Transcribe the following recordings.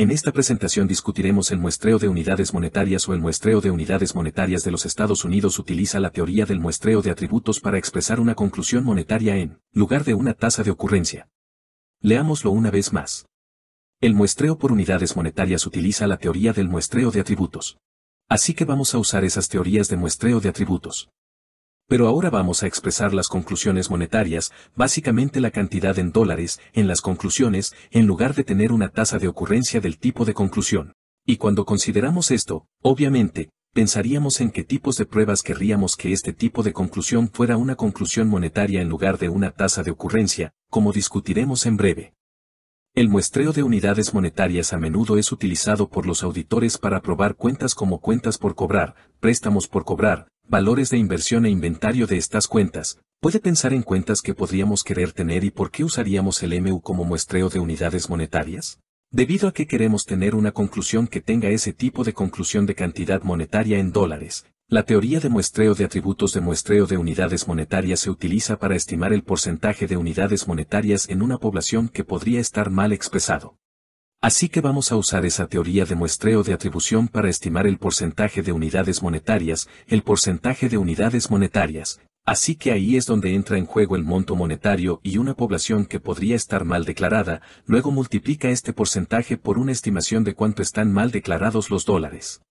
En esta presentación discutiremos el muestreo de unidades monetarias o el muestreo de unidades monetarias de los Estados Unidos utiliza la teoría del muestreo de atributos para expresar una conclusión monetaria en lugar de una tasa de ocurrencia. Leámoslo una vez más. El muestreo por unidades monetarias utiliza la teoría del muestreo de atributos. Así que vamos a usar esas teorías de muestreo de atributos pero ahora vamos a expresar las conclusiones monetarias, básicamente la cantidad en dólares, en las conclusiones, en lugar de tener una tasa de ocurrencia del tipo de conclusión. Y cuando consideramos esto, obviamente, pensaríamos en qué tipos de pruebas querríamos que este tipo de conclusión fuera una conclusión monetaria en lugar de una tasa de ocurrencia, como discutiremos en breve. El muestreo de unidades monetarias a menudo es utilizado por los auditores para probar cuentas como cuentas por cobrar, préstamos por cobrar, valores de inversión e inventario de estas cuentas, puede pensar en cuentas que podríamos querer tener y por qué usaríamos el MU como muestreo de unidades monetarias? Debido a que queremos tener una conclusión que tenga ese tipo de conclusión de cantidad monetaria en dólares, la teoría de muestreo de atributos de muestreo de unidades monetarias se utiliza para estimar el porcentaje de unidades monetarias en una población que podría estar mal expresado. Así que vamos a usar esa teoría de muestreo de atribución para estimar el porcentaje de unidades monetarias, el porcentaje de unidades monetarias. Así que ahí es donde entra en juego el monto monetario y una población que podría estar mal declarada, luego multiplica este porcentaje por una estimación de cuánto están mal declarados los dólares.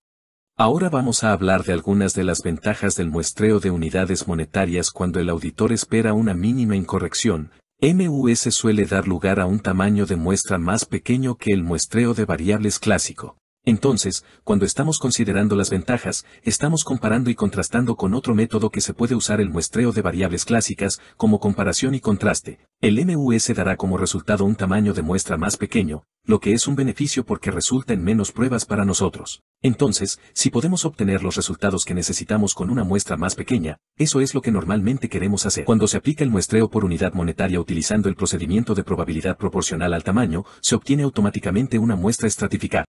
Ahora vamos a hablar de algunas de las ventajas del muestreo de unidades monetarias cuando el auditor espera una mínima incorrección, MUS suele dar lugar a un tamaño de muestra más pequeño que el muestreo de variables clásico. Entonces, cuando estamos considerando las ventajas, estamos comparando y contrastando con otro método que se puede usar el muestreo de variables clásicas como comparación y contraste. El MUS dará como resultado un tamaño de muestra más pequeño, lo que es un beneficio porque resulta en menos pruebas para nosotros. Entonces, si podemos obtener los resultados que necesitamos con una muestra más pequeña, eso es lo que normalmente queremos hacer. Cuando se aplica el muestreo por unidad monetaria utilizando el procedimiento de probabilidad proporcional al tamaño, se obtiene automáticamente una muestra estratificada.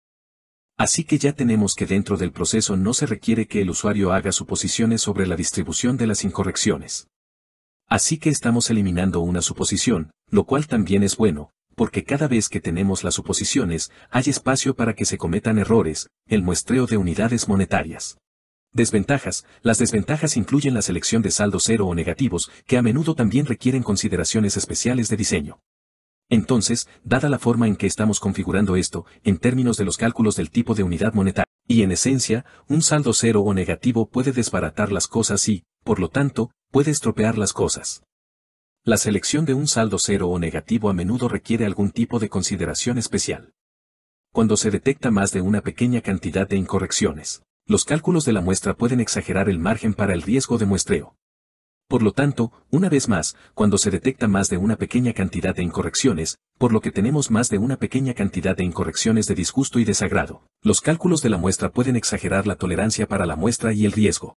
Así que ya tenemos que dentro del proceso no se requiere que el usuario haga suposiciones sobre la distribución de las incorrecciones. Así que estamos eliminando una suposición, lo cual también es bueno, porque cada vez que tenemos las suposiciones, hay espacio para que se cometan errores, el muestreo de unidades monetarias. Desventajas. Las desventajas incluyen la selección de saldos cero o negativos, que a menudo también requieren consideraciones especiales de diseño. Entonces, dada la forma en que estamos configurando esto, en términos de los cálculos del tipo de unidad monetaria, y en esencia, un saldo cero o negativo puede desbaratar las cosas y, por lo tanto, puede estropear las cosas. La selección de un saldo cero o negativo a menudo requiere algún tipo de consideración especial. Cuando se detecta más de una pequeña cantidad de incorrecciones, los cálculos de la muestra pueden exagerar el margen para el riesgo de muestreo, por lo tanto, una vez más, cuando se detecta más de una pequeña cantidad de incorrecciones, por lo que tenemos más de una pequeña cantidad de incorrecciones de disgusto y desagrado, los cálculos de la muestra pueden exagerar la tolerancia para la muestra y el riesgo.